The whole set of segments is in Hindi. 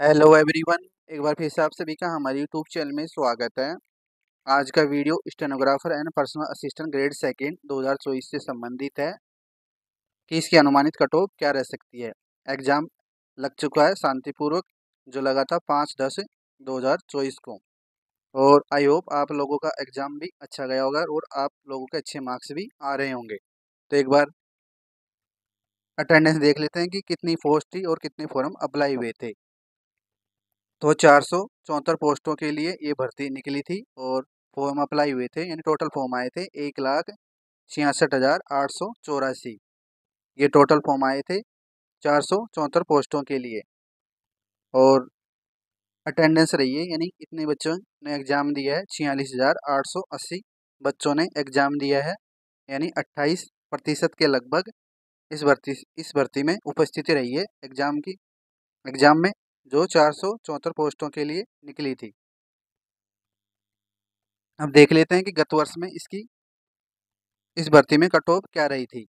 हेलो एवरीवन एक बार फिर से आप सभी का हमारे यूट्यूब चैनल में स्वागत है आज का video stenographer and personal assistant grade second चौबीस से संबंधित है कि इसकी अनुमानित कट क्या रह सकती है एग्जाम लग चुका है शांतिपूर्वक जो लगा था पाँच दस दो हज़ार चौबीस को और आई होप आप लोगों का एग्ज़ाम भी अच्छा गया होगा और आप लोगों के अच्छे मार्क्स भी आ रहे होंगे तो एक बार अटेंडेंस देख लेते हैं कि कितनी पोस्ट थी और कितने फॉर्म अप्लाई हुए थे तो चार सौ चौहत्तर पोस्टों के लिए ये भर्ती निकली थी और फॉर्म अप्लाई हुए थे यानी टोटल फॉर्म आए थे एक लाख छियासठ हज़ार आठ सौ चौरासी ये टोटल फॉर्म आए थे चार सौ चौहत्तर पोस्टों के लिए और अटेंडेंस रही है यानी इतने बच्चों ने एग्ज़ाम दिया है छियालीस हज़ार आठ सौ अस्सी बच्चों ने एग्ज़ाम दिया है यानी अट्ठाईस प्रतिशत के लगभग इस भर्ती इस भर्ती में उपस्थिति रही है एग्ज़ाम की एग्ज़ाम में जो चार पोस्टों के लिए निकली थी अब देख लेते हैं कि गत वर्ष में इसकी इस भर्ती में कट ऑफ क्या रही थी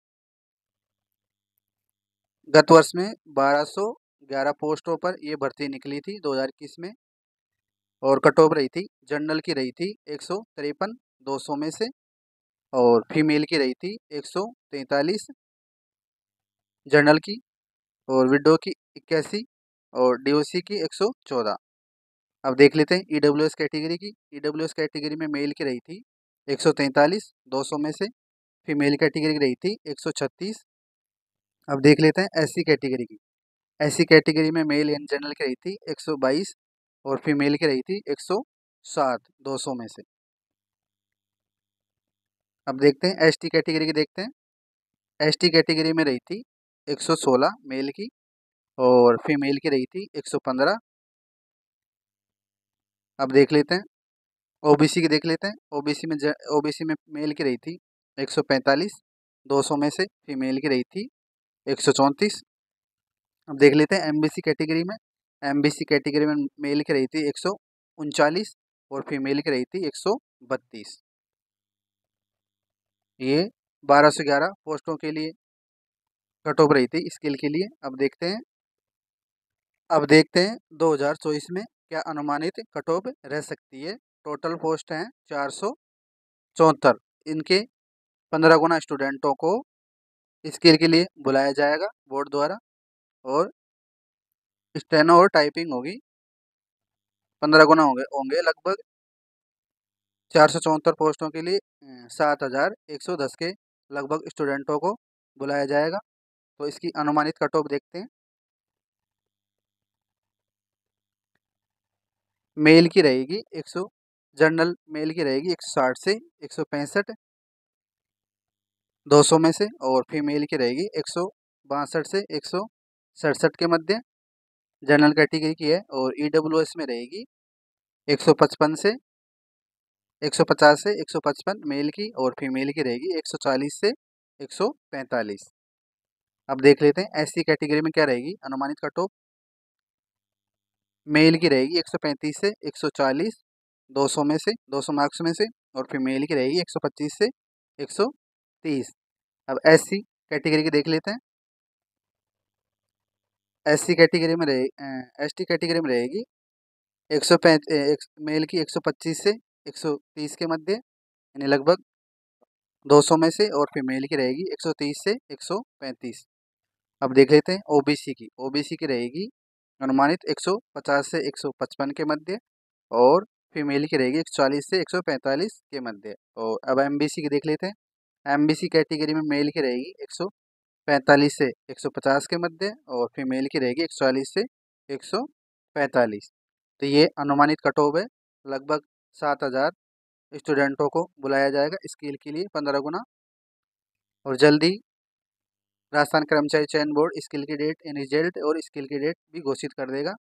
गत वर्ष में 1211 पोस्टों पर यह भर्ती निकली थी 2021 में और कट ऑफ रही थी जनरल की रही थी एक सौ तिरपन दो में से और फीमेल की रही थी एक सौ तैतालीस जनरल की और विडो की इक्यासी और डीओसी की 114 अब देख लेते हैं ईडब्ल्यूएस e कैटेगरी की ईडब्ल्यूएस e कैटेगरी में मेल की रही थी 143 200 में से फीमेल कैटेगरी की रही थी 136 अब देख लेते हैं एससी कैटेगरी की एससी कैटेगरी में मेल एंड जनरल की रही थी 122 और फीमेल की रही थी 107 200 में से अब देखते हैं एसटी कैटेगरी की देखते हैं एसटी कैटेगरी में रही थी 116 मेल की और फीमेल की रही थी 115 अब देख लेते हैं ओबीसी की देख लेते हैं ओबीसी में ओबीसी में मेल की रही थी 145 200 में से फीमेल की रही थी एक अब देख लेते हैं एमबीसी कैटेगरी में एमबीसी कैटेगरी में मेल की रही थी एक और फीमेल की रही थी एक ये 1211 पोस्टों के लिए कट ऑफ रही थी स्किल के लिए अब देखते हैं अब देखते हैं 2024 में क्या अनुमानित कट रह सकती है टोटल पोस्ट हैं चार सौ चौहत्तर इनके पंद्रह गुना स्टूडेंटों को स्किल के लिए बुलाया जाएगा बोर्ड द्वारा और स्टेनो और टाइपिंग होगी पंद्रह गुना होंगे होंगे लगभग चार सौ चौहत्तर पोस्टों के लिए अं, सात हज़ार एक सौ दस के लगभग स्टूडेंटों को बुलाया जाएगा तो इसकी अनुमानित कटोब देखते हैं मेल की रहेगी 100 जनरल मेल की रहेगी 160 से एक सौ पैंसठ दो में से और फीमेल की रहेगी एक सौ बासठ से एक सौ सड़सठ के मध्य जनरल कैटेगरी की है और ई डब्ल्यू एस में रहेगी एक सौ पचपन से एक सौ पचास से एक सौ पचपन मेल की और फीमेल की रहेगी एक सौ चालीस से एक सौ पैंतालीस अब देख लेते हैं एस सी कैटेगरी में क्या रहेगी अनुमानित कट ऑफ मेल की रहेगी 135 से 140 200 में से 200 मार्क्स में से और फीमेल की रहेगी 125 से 130 अब एस सी कैटेगरी की देख लेते हैं एस सी कैटेगरी में रहे एस टी कैटेगरी में रहेगी एक सौ मेल की 125 से 130 के मध्य यानी लगभग 200 में से और फीमेल की रहेगी 130 से 135 अब देख लेते हैं ओबीसी की ओबीसी की रहेगी अनुमानित 150 से 155 के मध्य और फीमेल की रहेगी 140 से 145 के मध्य और अब एम की देख लेते हैं एम कैटेगरी में मेल की रहेगी 145 से 150 के मध्य और फीमेल की रहेगी 140 से 145 तो ये अनुमानित कट ऑफ है लगभग सात हज़ार स्टूडेंटों को बुलाया जाएगा स्किल के लिए पंद्रह गुना और जल्दी राजस्थान कर्मचारी चयन बोर्ड स्किल की डेट एन रिजल्ट और स्किल की डेट भी घोषित कर देगा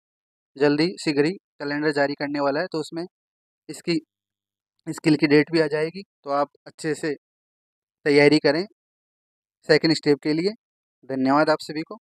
जल्दी शीघ्र ही कैलेंडर जारी करने वाला है तो उसमें इसकी स्किल की डेट भी आ जाएगी तो आप अच्छे से तैयारी करें सेकेंड स्टेप के लिए धन्यवाद आप सभी को